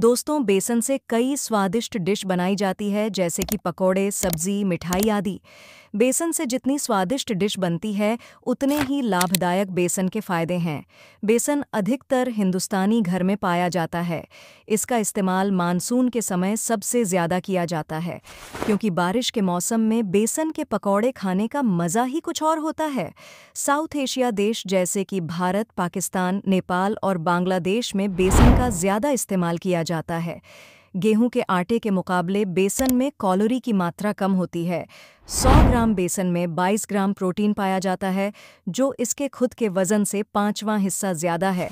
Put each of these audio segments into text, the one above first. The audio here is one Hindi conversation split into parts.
दोस्तों बेसन से कई स्वादिष्ट डिश बनाई जाती है जैसे कि पकौड़े सब्जी मिठाई आदि बेसन से जितनी स्वादिष्ट डिश बनती है उतने ही लाभदायक बेसन के फ़ायदे हैं बेसन अधिकतर हिंदुस्तानी घर में पाया जाता है इसका इस्तेमाल मानसून के समय सबसे ज़्यादा किया जाता है क्योंकि बारिश के मौसम में बेसन के पकौड़े खाने का मज़ा ही कुछ और होता है साउथ एशिया देश जैसे कि भारत पाकिस्तान नेपाल और बांग्लादेश में बेसन का ज़्यादा इस्तेमाल किया किया जाता है गेहूं के आटे के मुकाबले बेसन में कॉलोरी की मात्रा कम होती है 100 ग्राम बेसन में 22 ग्राम प्रोटीन पाया जाता है जो इसके खुद के वजन से पांचवां हिस्सा ज़्यादा है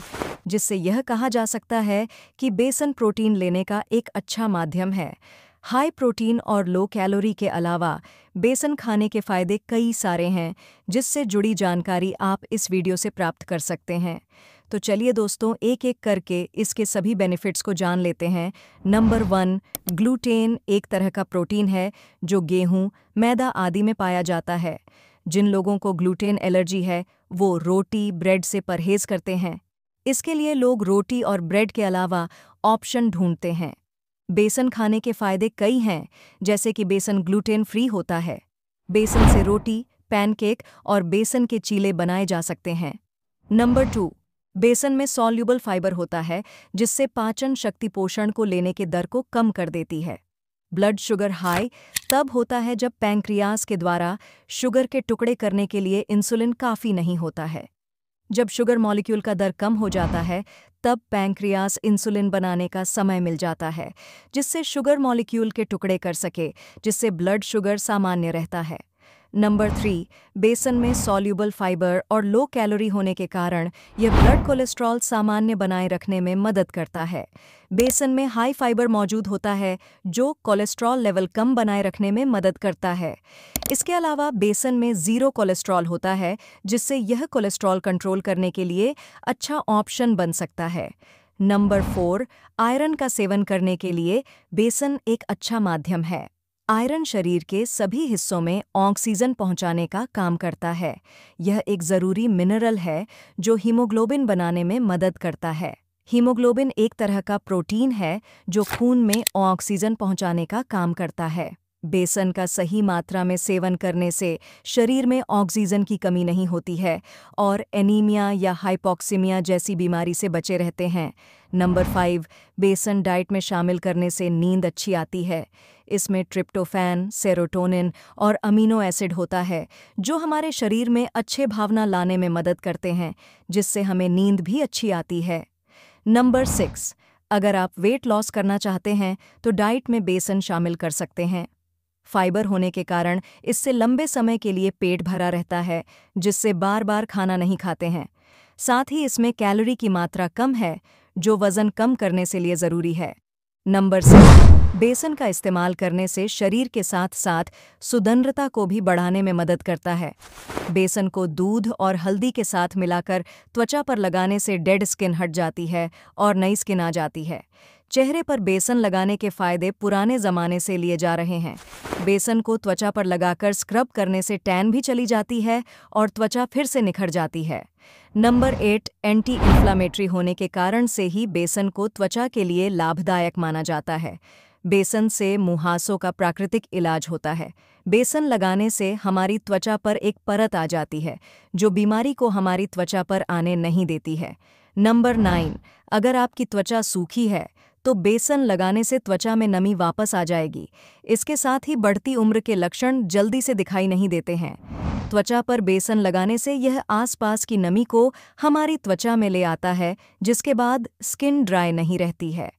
जिससे यह कहा जा सकता है कि बेसन प्रोटीन लेने का एक अच्छा माध्यम है हाई प्रोटीन और लो कैलोरी के अलावा बेसन खाने के फ़ायदे कई सारे हैं जिससे जुड़ी जानकारी आप इस वीडियो से प्राप्त कर सकते हैं तो चलिए दोस्तों एक एक करके इसके सभी बेनिफिट्स को जान लेते हैं नंबर वन ग्लूटेन एक तरह का प्रोटीन है जो गेहूँ मैदा आदि में पाया जाता है जिन लोगों को ग्लूटेन एलर्जी है वो रोटी ब्रेड से परहेज करते हैं इसके लिए लोग रोटी और ब्रेड के अलावा ऑप्शन ढूंढते हैं बेसन खाने के फायदे कई हैं जैसे कि बेसन ग्लूटेन फ्री होता है बेसन से रोटी पैनकेक और बेसन के चीले बनाए जा सकते हैं नंबर टू बेसन में सॉल्यूबल फाइबर होता है जिससे पाचन शक्ति पोषण को लेने के दर को कम कर देती है ब्लड शुगर हाई तब होता है जब पैंक्रियाज के द्वारा शुगर के टुकड़े करने के लिए इंसुलिन काफ़ी नहीं होता है जब शुगर मॉलिक्यूल का दर कम हो जाता है तब पैंक्रियास इंसुलिन बनाने का समय मिल जाता है जिससे शुगर मॉलिक्यूल के टुकड़े कर सके जिससे ब्लड शुगर सामान्य रहता है नंबर थ्री बेसन में सॉल्यूबल फाइबर और लो कैलोरी होने के कारण यह ब्लड कोलेस्ट्रॉल सामान्य बनाए रखने में मदद करता है बेसन में हाई फाइबर मौजूद होता है जो कोलेस्ट्रॉल लेवल कम बनाए रखने में मदद करता है इसके अलावा बेसन में ज़ीरो कोलेस्ट्रॉल होता है जिससे यह कोलेस्ट्रॉल कंट्रोल करने के लिए अच्छा ऑप्शन बन सकता है नंबर फोर आयरन का सेवन करने के लिए बेसन एक अच्छा माध्यम है आयरन शरीर के सभी हिस्सों में ऑक्सीजन पहुंचाने का काम करता है यह एक ज़रूरी मिनरल है जो हीमोग्लोबिन बनाने में मदद करता है हीमोग्लोबिन एक तरह का प्रोटीन है जो खून में ऑक्सीजन पहुंचाने का काम करता है बेसन का सही मात्रा में सेवन करने से शरीर में ऑक्सीजन की कमी नहीं होती है और एनीमिया या हाइपोक्सीमिया जैसी बीमारी से बचे रहते हैं नंबर फाइव बेसन डाइट में शामिल करने से नींद अच्छी आती है इसमें ट्रिप्टोफैन सेरोटोनिन और अमीनो एसिड होता है जो हमारे शरीर में अच्छे भावना लाने में मदद करते हैं जिससे हमें नींद भी अच्छी आती है नंबर सिक्स अगर आप वेट लॉस करना चाहते हैं तो डाइट में बेसन शामिल कर सकते हैं फाइबर होने के कारण इससे लंबे समय के लिए पेट भरा रहता है जिससे बार बार खाना नहीं खाते हैं साथ ही इसमें कैलोरी की मात्रा कम है जो वज़न कम करने से लिए ज़रूरी है नंबर सिक्स बेसन का इस्तेमाल करने से शरीर के साथ साथ सुदंड्रता को भी बढ़ाने में मदद करता है बेसन को दूध और हल्दी के साथ मिलाकर त्वचा पर लगाने से डेड स्किन हट जाती है और नई स्किन आ जाती है चेहरे पर बेसन लगाने के फायदे पुराने जमाने से लिए जा रहे हैं बेसन को त्वचा पर लगाकर स्क्रब करने से टैन भी चली जाती है और त्वचा फिर से निखर जाती है नंबर एट एंटी इन्फ्लामेटरी होने के कारण से ही बेसन को त्वचा के लिए लाभदायक माना जाता है बेसन से मुहासों का प्राकृतिक इलाज होता है बेसन लगाने से हमारी त्वचा पर एक परत आ जाती है जो बीमारी को हमारी त्वचा पर आने नहीं देती है नंबर नाइन अगर आपकी त्वचा सूखी है तो बेसन लगाने से त्वचा में नमी वापस आ जाएगी इसके साथ ही बढ़ती उम्र के लक्षण जल्दी से दिखाई नहीं देते हैं त्वचा पर बेसन लगाने से यह आसपास की नमी को हमारी त्वचा में ले आता है जिसके बाद स्किन ड्राई नहीं रहती है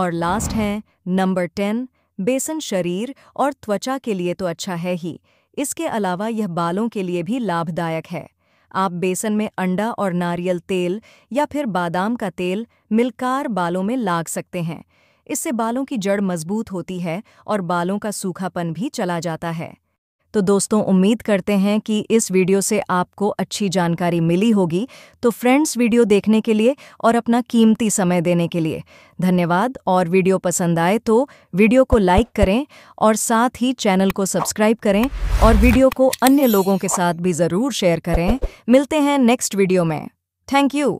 और लास्ट हैं नंबर टेन बेसन शरीर और त्वचा के लिए तो अच्छा है ही इसके अलावा यह बालों के लिए भी लाभदायक है आप बेसन में अंडा और नारियल तेल या फिर बादाम का तेल मिलकार बालों में लाग सकते हैं इससे बालों की जड़ मजबूत होती है और बालों का सूखापन भी चला जाता है तो दोस्तों उम्मीद करते हैं कि इस वीडियो से आपको अच्छी जानकारी मिली होगी तो फ्रेंड्स वीडियो देखने के लिए और अपना कीमती समय देने के लिए धन्यवाद और वीडियो पसंद आए तो वीडियो को लाइक करें और साथ ही चैनल को सब्सक्राइब करें और वीडियो को अन्य लोगों के साथ भी ज़रूर शेयर करें मिलते हैं नेक्स्ट वीडियो में थैंक यू